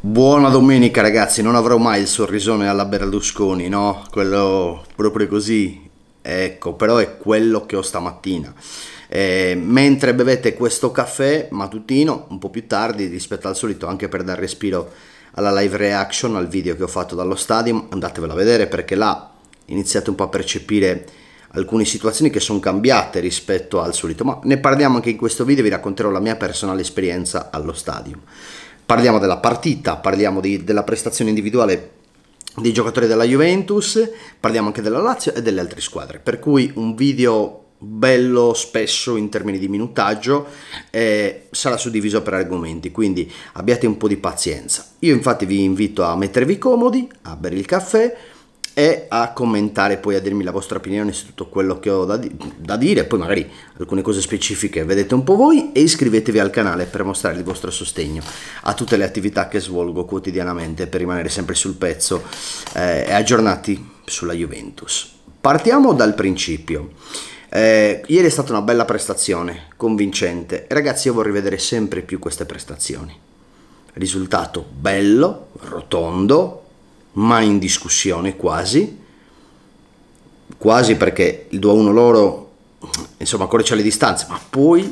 Buona domenica ragazzi, non avrò mai il sorrisone alla Berlusconi, no? Quello proprio così, ecco, però è quello che ho stamattina. Eh, mentre bevete questo caffè mattutino, un po' più tardi rispetto al solito, anche per dare respiro alla live reaction, al video che ho fatto dallo stadio, andatevelo a vedere perché là iniziate un po' a percepire alcune situazioni che sono cambiate rispetto al solito, ma ne parliamo anche in questo video, vi racconterò la mia personale esperienza allo stadio. Parliamo della partita, parliamo di, della prestazione individuale dei giocatori della Juventus, parliamo anche della Lazio e delle altre squadre. Per cui un video bello spesso in termini di minutaggio eh, sarà suddiviso per argomenti quindi abbiate un po' di pazienza io infatti vi invito a mettervi comodi a bere il caffè e a commentare poi a dirmi la vostra opinione su tutto quello che ho da, di- da, dire, poi magari alcune cose specifiche vedete un po' voi e iscrivetevi al canale per mostrare il vostro sostegno a tutte le attività che svolgo quotidianamente per rimanere sempre sul pezzo eh, e aggiornati sulla Juventus. Partiamo dal principio. Eh, ieri è stata una bella prestazione, convincente. Ragazzi, io vorrei vedere sempre più queste prestazioni. Risultato bello, rotondo, mai in discussione quasi, quasi perché il 2-1 loro, insomma, ancora c'è le distanze, ma poi,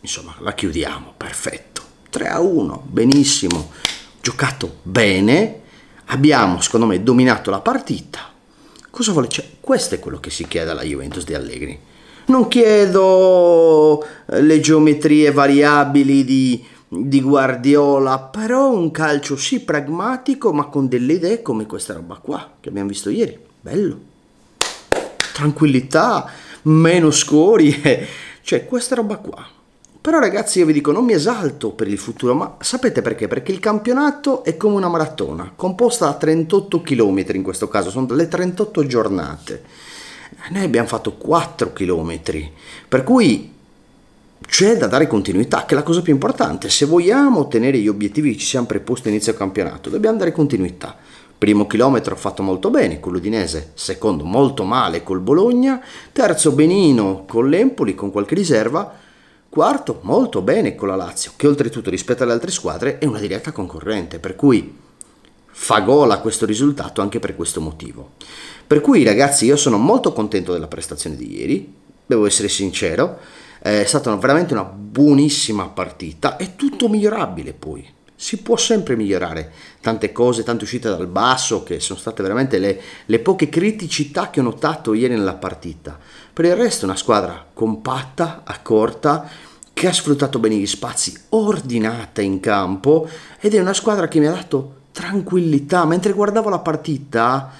insomma, la chiudiamo, perfetto. 3-1, benissimo, giocato bene, abbiamo, secondo me, dominato la partita. Cosa vuole? Cioè, questo è quello che si chiede alla Juventus di Allegri. Non chiedo eh, le geometrie variabili di di Guardiola, però un calcio sì pragmatico ma con delle idee come questa roba qua che abbiamo visto ieri. Bello. Tranquillità, meno scorie, eh. cioè questa roba qua. Però ragazzi io vi dico non mi esalto per il futuro, ma sapete perché? Perché il campionato è come una maratona, composta da 38 km in questo caso, sono le 38 giornate. Noi abbiamo fatto 4 km, per cui c'è da dare continuità, che è la cosa più importante. Se vogliamo ottenere gli obiettivi che ci siamo preposti inizio campionato, dobbiamo dare continuità. Primo chilometro fatto molto bene con l'Udinese, secondo molto male col Bologna, terzo benino con l'Empoli con qualche riserva, quarto molto bene con la Lazio, che oltretutto rispetto alle altre squadre è una diretta concorrente, per cui fa gola questo risultato anche per questo motivo. Per cui ragazzi io sono molto contento della prestazione di ieri, devo essere sincero, eh, è stata veramente una buonissima partita, è tutto migliorabile poi, si può sempre migliorare, tante cose, tante uscite dal basso che sono state veramente le, le poche criticità che ho notato ieri nella partita, per il resto è una squadra compatta, accorta, che ha sfruttato bene gli spazi, ordinata in campo ed è una squadra che mi ha dato tranquillità mentre guardavo la partita,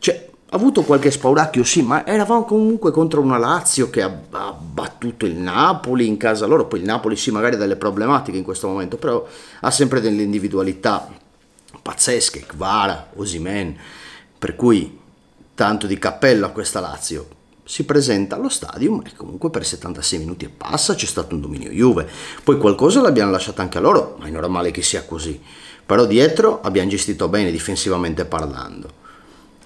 cioè avuto qualche spauracchio, sì, ma eravamo comunque contro una Lazio che ha, ha, battuto il Napoli in casa loro. Poi il Napoli, sì, magari ha delle problematiche in questo momento, però ha sempre delle individualità pazzesche, Kvara, Osimen. Per cui tanto di cappello a questa Lazio. Si presenta allo stadium e comunque per 76 minuti e passa c'è stato un dominio Juve. Poi qualcosa l'abbiamo lasciata anche a loro, ma è normale che sia così. Però dietro abbiamo gestito bene difensivamente parlando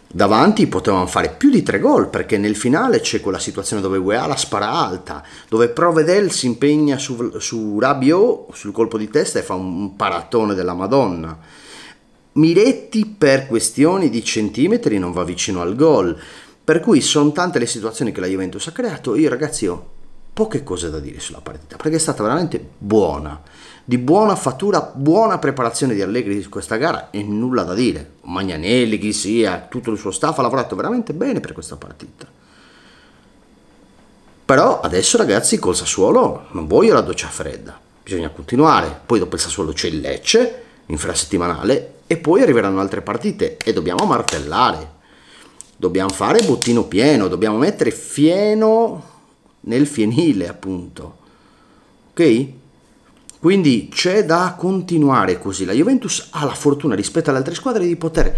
davanti potevano fare più di tre gol perché nel finale c'è quella situazione dove Weala spara alta, dove Provedel si impegna su, su Rabiot sul colpo di testa e fa un paratone della Madonna. Miretti per questioni di centimetri non va vicino al gol, per cui sono tante le situazioni che la Juventus ha creato, io ragazzi ho poche cose da dire sulla partita, perché è stata veramente buona, di buona fattura, buona preparazione di Allegri su questa gara e nulla da dire. Magnanelli, chi sia, tutto il suo staff ha lavorato veramente bene per questa partita. Però adesso ragazzi col Sassuolo non voglio la doccia fredda, bisogna continuare. Poi dopo il Sassuolo c'è il Lecce, infrasettimanale, e poi arriveranno altre partite e dobbiamo martellare. Dobbiamo fare bottino pieno, dobbiamo mettere fieno nel fienile appunto. Ok? Quindi c'è da continuare così. La Juventus ha la fortuna rispetto alle altre squadre di poter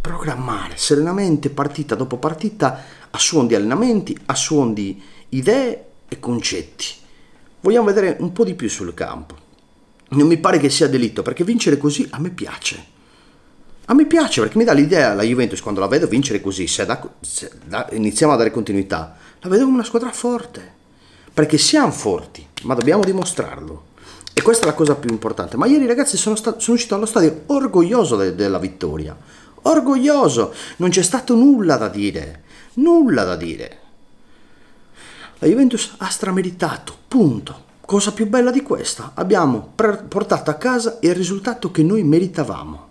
programmare serenamente partita dopo partita a suon di allenamenti, a suon di idee e concetti. Vogliamo vedere un po' di più sul campo. Non mi pare che sia delitto perché vincere così a me piace. A me piace perché mi dà l'idea la Juventus quando la vedo vincere così, se, da, se da, iniziamo a dare continuità la vedo come una squadra forte, perché siamo forti, ma dobbiamo dimostrarlo. E questa è la cosa più importante. Ma ieri ragazzi sono, sono uscito allo stadio orgoglioso de della vittoria, orgoglioso, non c'è stato nulla da dire, nulla da dire. La Juventus ha strameritato, punto. Cosa più bella di questa? Abbiamo portato a casa il risultato che noi meritavamo.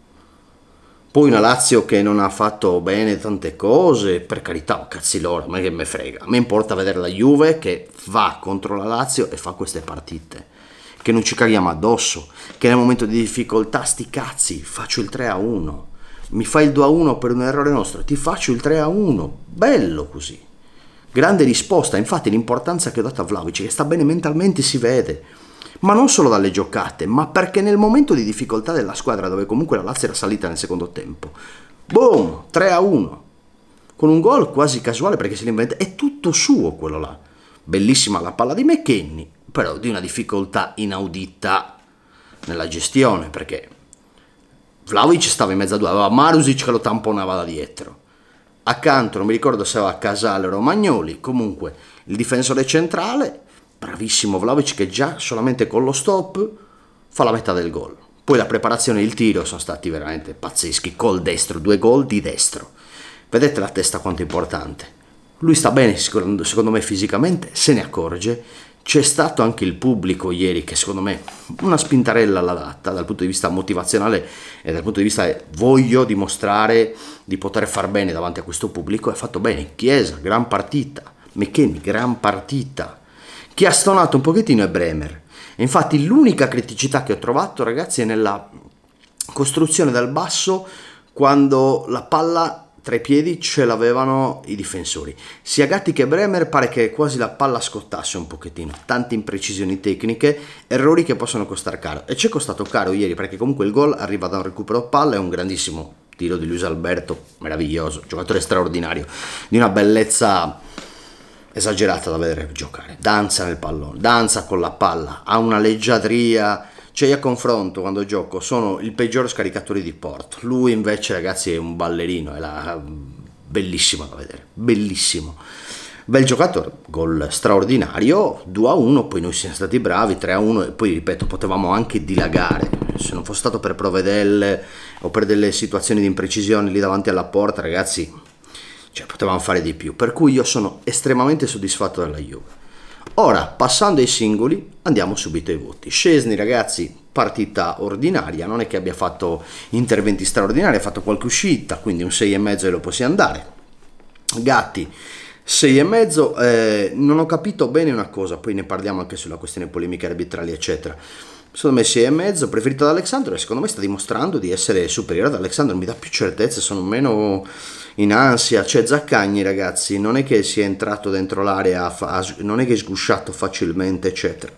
Poi una Lazio che non ha fatto bene tante cose, per carità, oh, cazzi loro, ma che me frega. A me importa vedere la Juve che va contro la Lazio e fa queste partite. Che non ci caghiamo addosso, che nel momento di difficoltà sti cazzi, faccio il 3 a 1. Mi fai il 2 a 1 per un errore nostro, ti faccio il 3 a 1. Bello così. Grande risposta, infatti l'importanza che ho dato a Vlaovic, che sta bene mentalmente si vede ma non solo dalle giocate, ma perché nel momento di difficoltà della squadra, dove comunque la Lazio era salita nel secondo tempo, boom, 3 a 1, con un gol quasi casuale perché si l'inventa, è tutto suo quello là. Bellissima la palla di McKenny, però di una difficoltà inaudita nella gestione, perché Vlaovic stava in mezzo a due, aveva Marusic che lo tamponava da dietro. Accanto, non mi ricordo se aveva Casale o Romagnoli, comunque il difensore centrale bravissimo Vlaovic che già solamente con lo stop fa la metà del gol. Poi la preparazione e il tiro sono stati veramente pazzeschi, col destro, due gol di destro. Vedete la testa quanto è importante. Lui sta bene secondo, me fisicamente, se ne accorge. C'è stato anche il pubblico ieri che secondo me una spintarella l'ha data dal punto di vista motivazionale e dal punto di vista voglio dimostrare di poter far bene davanti a questo pubblico. Ha fatto bene, Chiesa, gran partita, McKenny, gran partita, chi ha stonato un pochettino è Bremer. Infatti l'unica criticità che ho trovato, ragazzi, è nella costruzione dal basso quando la palla tra i piedi ce l'avevano i difensori. Sia Gatti che Bremer pare che quasi la palla scottasse un pochettino. Tante imprecisioni tecniche, errori che possono costare caro. E ci è costato caro ieri perché comunque il gol arriva da un recupero palla, è un grandissimo tiro di Luis Alberto, meraviglioso, giocatore straordinario, di una bellezza esagerata da vedere giocare. Danza nel pallone, danza con la palla, ha una leggiadria. Cioè io a confronto quando gioco sono il peggior scaricatore di porto. Lui invece ragazzi è un ballerino, è la... bellissimo da vedere, bellissimo. Bel giocatore, gol straordinario, 2 a 1, poi noi siamo stati bravi, 3 a 1 e poi ripeto potevamo anche dilagare. Se non fosse stato per provedelle o per delle situazioni di imprecisione lì davanti alla porta ragazzi cioè potevamo fare di più, per cui io sono estremamente soddisfatto della Juve. Ora, passando ai singoli, andiamo subito ai voti. Scesni, ragazzi, partita ordinaria, non è che abbia fatto interventi straordinari, ha fatto qualche uscita, quindi un 6,5 e lo possiamo andare. Gatti, 6,5, eh, non ho capito bene una cosa, poi ne parliamo anche sulla questione polemiche arbitrali, eccetera. Secondo me 6,5, preferito da Alexandro, e secondo me sta dimostrando di essere superiore ad Alexandro, mi dà più certezze, sono meno in ansia, cioè Zaccagni ragazzi non è che sia entrato dentro l'area, non è che è sgusciato facilmente eccetera,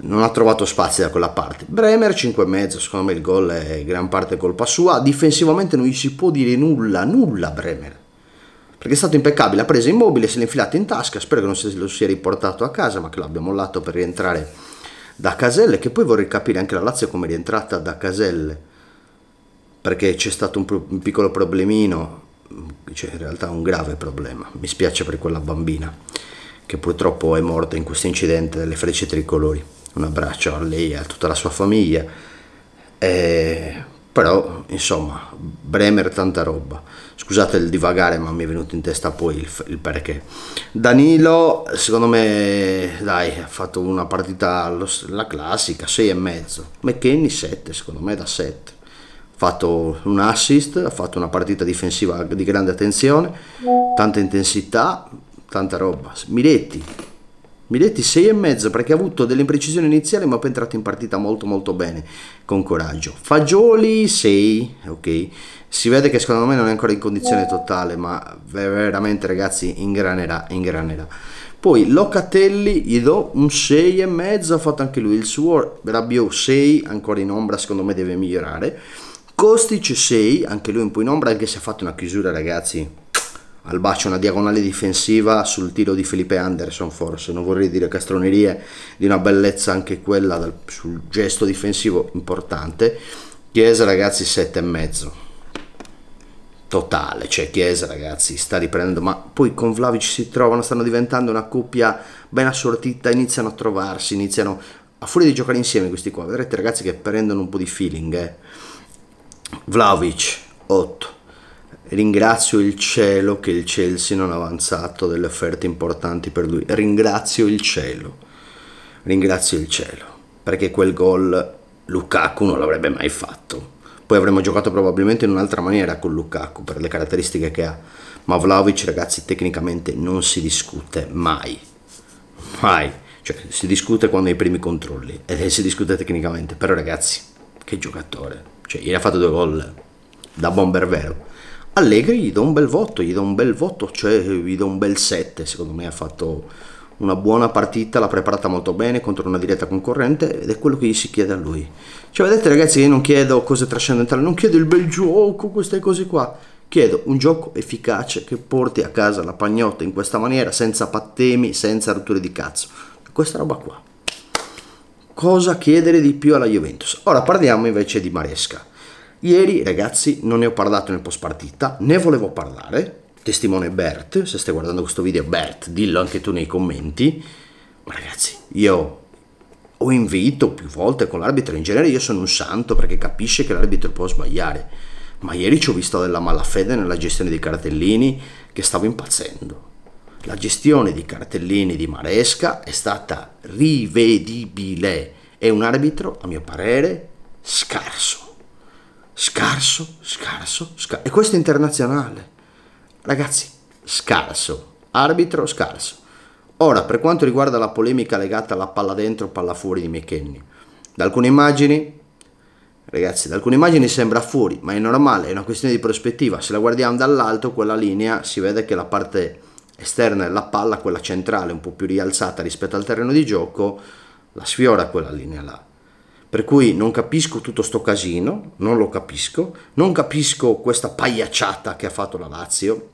non ha trovato spazi da quella parte. Bremer 5,5, secondo me il gol è gran parte colpa sua, difensivamente non gli si può dire nulla, nulla Bremer, perché è stato impeccabile, ha preso immobile, se l'è infilato in tasca, spero che non se lo sia riportato a casa, ma che l'abbia mollato per rientrare da Caselle, che poi vorrei capire anche la Lazio come è rientrata da Caselle perché c'è stato un, pro- un piccolo problemino, cioè in realtà un grave problema, mi spiace per quella bambina che purtroppo è morta in questo incidente delle frecce tricolori. Un abbraccio a lei e a tutta la sua famiglia. Eh, però, insomma, Bremer tanta roba. Scusate il divagare, ma mi è venuto in testa poi il, il perché. Danilo, secondo me, dai, ha fatto una partita, la classica, e mezzo. McKinney 7, secondo me da 7 fatto un assist, ha fatto una partita difensiva di grande attenzione, tanta intensità, tanta roba. Miretti, Miretti 6,5 perché ha avuto delle imprecisioni iniziali ma poi è entrato in partita molto molto bene, con coraggio. Fagioli 6, ok. Si vede che secondo me non è ancora in condizione totale, ma veramente ragazzi ingranerà, ingranerà. Poi Locatelli gli do un 6,5, ha fatto anche lui il suo, Rabiot 6, ancora in ombra, secondo me deve migliorare. Kostic 6, anche lui un po' in ombra, anche se ha fatto una chiusura ragazzi, al bacio una diagonale difensiva sul tiro di Felipe Anderson forse, non vorrei dire castronerie, di una bellezza anche quella dal, sul gesto difensivo importante. Chiesa ragazzi 7,5 totale, cioè Chiesa ragazzi sta riprendendo, ma poi con Vlaovic si trovano, stanno diventando una coppia ben assortita, iniziano a trovarsi, iniziano a fuori di giocare insieme questi qua, vedrete ragazzi che prendono un po' di feeling. Eh Vlaovic 8. Ringrazio il cielo che il Chelsea non ha avanzato delle offerte importanti per lui. Ringrazio il cielo. Ringrazio il cielo. Perché quel gol Lukaku non l'avrebbe mai fatto. Poi avremmo giocato probabilmente in un'altra maniera con Lukaku per le caratteristiche che ha. Ma Vlaovic, ragazzi, tecnicamente non si discute mai. Mai. Cioè, si discute quando hai i primi controlli. E eh, si discute tecnicamente. Però, ragazzi, che giocatore cioè gli ha fatto due gol da bomber vero. Allegri gli do un bel voto, gli do un bel voto, cioè gli do un bel 7, secondo me ha fatto una buona partita, l'ha preparata molto bene contro una diretta concorrente ed è quello che gli si chiede a lui. Cioè vedete ragazzi io non chiedo cose trascendentali, non chiedo il bel gioco, queste cose qua, chiedo un gioco efficace che porti a casa la pagnotta in questa maniera, senza pattemi, senza rotture di cazzo. Questa roba qua cosa chiedere di più alla Juventus. Ora parliamo invece di Maresca. Ieri, ragazzi, non ne ho parlato nel post partita, ne volevo parlare. Testimone Bert, se stai guardando questo video, Bert, dillo anche tu nei commenti. Ma ragazzi, io ho invito più volte con l'arbitro, in genere io sono un santo perché capisce che l'arbitro può sbagliare. Ma ieri ci ho visto della malafede nella gestione dei cartellini che stavo impazzendo la gestione di cartellini di Maresca è stata rivedibile e un arbitro, a mio parere, scarso. Scarso, scarso, scarso. E questo è internazionale. Ragazzi, scarso. Arbitro scarso. Ora, per quanto riguarda la polemica legata alla palla dentro, palla fuori di McKenny, da alcune immagini, ragazzi, da alcune immagini sembra fuori, ma è normale, è una questione di prospettiva. Se la guardiamo dall'alto, quella linea, si vede che la parte esterna della palla, quella centrale un po' più rialzata rispetto al terreno di gioco, la sfiora quella linea là. Per cui non capisco tutto sto casino, non lo capisco, non capisco questa pagliacciata che ha fatto la Lazio,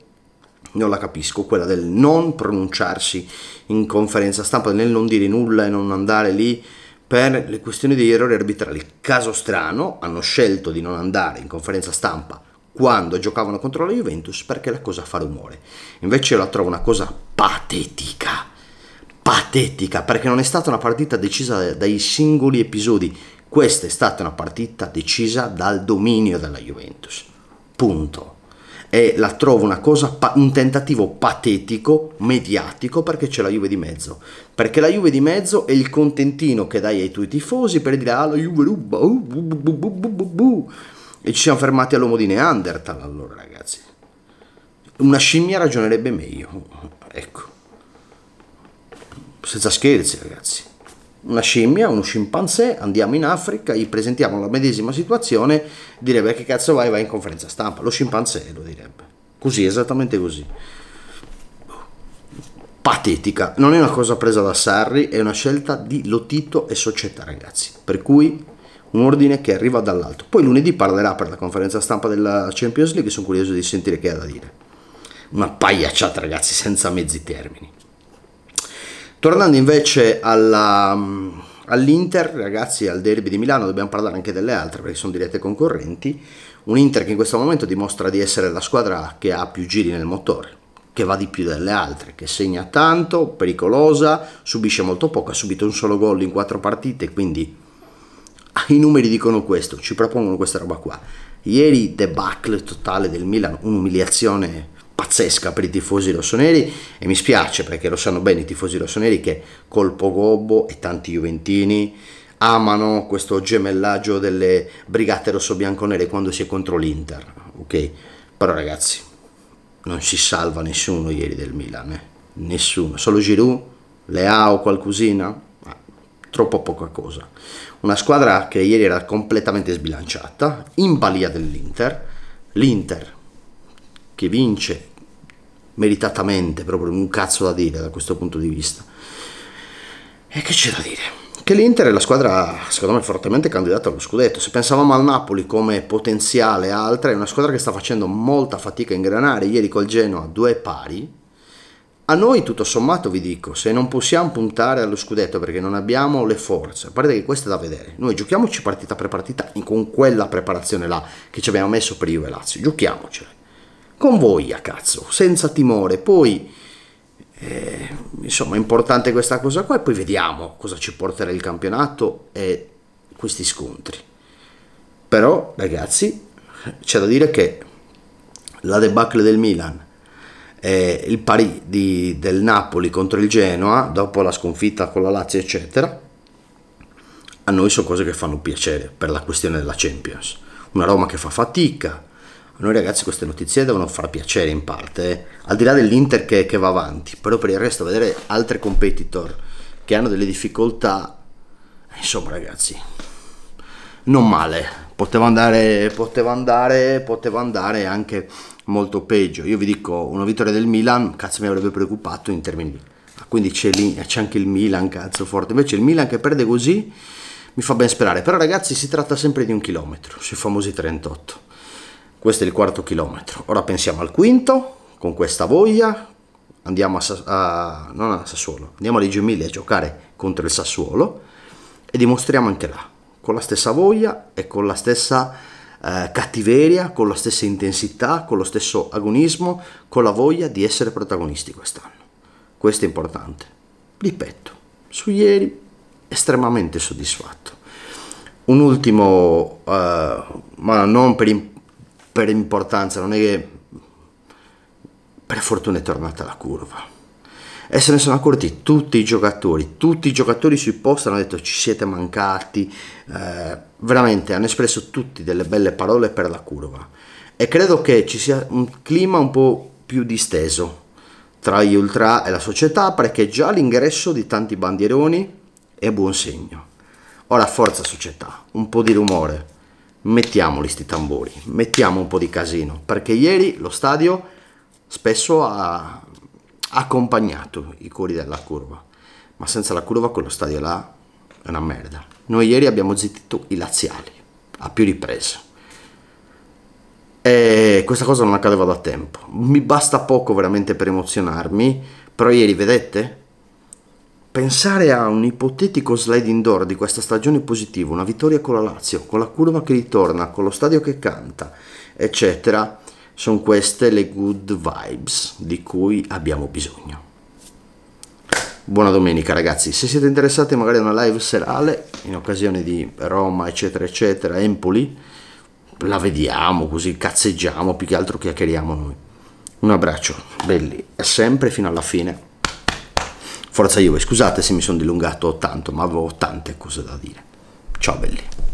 non la capisco, quella del non pronunciarsi in conferenza stampa, nel non dire nulla e non andare lì per le questioni degli errori arbitrali. Caso strano, hanno scelto di non andare in conferenza stampa quando giocavano contro la Juventus perché la cosa fa rumore. Invece io la trovo una cosa patetica, patetica, perché non è stata una partita decisa dai singoli episodi, questa è stata una partita decisa dal dominio della Juventus. Punto. E la trovo una cosa, un tentativo patetico, mediatico, perché c'è la Juve di mezzo. Perché la Juve di mezzo è il contentino che dai ai tuoi tifosi per dire ah la Juve ruba, uh, uh, uh, e ci siamo fermati all'uomo di Neanderthal allora, ragazzi. Una scimmia ragionerebbe meglio, ecco. Senza scherzi, ragazzi. Una scimmia, uno scimpanzé, andiamo in Africa, gli presentiamo la medesima situazione, direbbe che cazzo vai, vai in conferenza stampa. Lo scimpanzé lo direbbe. Così, esattamente così patetica. Non è una cosa presa da Sarri, è una scelta di Lotito e società, ragazzi. Per cui un ordine che arriva dall'alto. Poi lunedì parlerà per la conferenza stampa della Champions League, sono curioso di sentire che ha da dire. Una pagliacciata ragazzi, senza mezzi termini. Tornando invece alla, mm, all'Inter, ragazzi, al derby di Milano, dobbiamo parlare anche delle altre perché sono dirette concorrenti. Un Inter che in questo momento dimostra di essere la squadra che ha più giri nel motore, che va di più delle altre, che segna tanto, pericolosa, subisce molto poco, ha subito un solo gol in quattro partite, quindi Ah, i numeri dicono questo, ci propongono questa roba qua. Ieri debacle totale del Milan, un'umiliazione pazzesca per i tifosi rossoneri e mi spiace perché lo sanno bene i tifosi rossoneri che Colpo Gobbo e tanti Juventini amano questo gemellaggio delle brigate rosso-bianconere quando si è contro l'Inter, ok? Però ragazzi, non si salva nessuno ieri del Milan, eh? nessuno, solo Giroud, Leao, qualcosina, troppo poca cosa. Una squadra che ieri era completamente sbilanciata, in balia dell'Inter, l'Inter che vince meritatamente, proprio un cazzo da dire da questo punto di vista. E che c'è da dire? Che l'Inter è la squadra, secondo me, fortemente candidata allo scudetto. Se pensavamo al Napoli come potenziale altra, è una squadra che sta facendo molta fatica a ingranare. Ieri col Genoa due pari, a noi tutto sommato vi dico, se non possiamo puntare allo scudetto perché non abbiamo le forze, a parte che questo è da vedere, noi giochiamoci partita per partita con quella preparazione là che ci abbiamo messo per Juve Lazio, giochiamocela. Con voi a cazzo, senza timore, poi eh, insomma è importante questa cosa qua e poi vediamo cosa ci porterà il campionato e questi scontri. Però ragazzi c'è da dire che la debacle del Milan eh, il pari di, del Napoli contro il Genoa, dopo la sconfitta con la Lazio, eccetera, a noi sono cose che fanno piacere per la questione della Champions. Una Roma che fa fatica. A noi ragazzi queste notizie devono far piacere in parte, eh. al di là dell'Inter che, che va avanti, però per il resto vedere altri competitor che hanno delle difficoltà, eh, insomma ragazzi, non male, poteva andare, poteva andare, poteva andare anche molto peggio. Io vi dico, una vittoria del Milan, cazzo mi avrebbe preoccupato in termini di... Ah, quindi c'è, lì, c'è anche il Milan, cazzo forte. Invece il Milan che perde così mi fa ben sperare. Però ragazzi si tratta sempre di un chilometro, sui famosi 38. Questo è il quarto chilometro. Ora pensiamo al quinto, con questa voglia, andiamo a, a, non a Sassuolo, andiamo a Reggio Emilia a giocare contro il Sassuolo e dimostriamo anche là, con la stessa voglia e con la stessa eh, cattiveria, con la stessa intensità, con lo stesso agonismo, con la voglia di essere protagonisti quest'anno. Questo è importante. Ripeto, su ieri estremamente soddisfatto. Un ultimo, eh, ma non per, per importanza, non è che per fortuna è tornata la curva e se ne sono accorti tutti i giocatori, tutti i giocatori sui post hanno detto ci siete mancati, eh, veramente hanno espresso tutti delle belle parole per la curva e credo che ci sia un clima un po' più disteso tra gli ultra e la società perché già l'ingresso di tanti bandieroni è buon segno. Ora forza società, un po' di rumore, mettiamoli sti tamburi, mettiamo un po' di casino perché ieri lo stadio spesso ha accompagnato i cori della curva, ma senza la curva quello stadio là è una merda. Noi ieri abbiamo zittito i laziali, a più riprese. E questa cosa non accadeva da tempo. Mi basta poco veramente per emozionarmi, però ieri vedete? Pensare a un ipotetico sliding indoor di questa stagione positivo, una vittoria con la Lazio, con la curva che ritorna, con lo stadio che canta, eccetera, sono queste le good vibes di cui abbiamo bisogno. Buona domenica ragazzi, se siete interessati magari a una live serale in occasione di Roma eccetera eccetera, Empoli, la vediamo così cazzeggiamo più che altro chiacchieriamo noi. Un abbraccio, belli, e sempre fino alla fine. Forza Juve, scusate se mi sono dilungato tanto, ma avevo tante cose da dire. Ciao belli.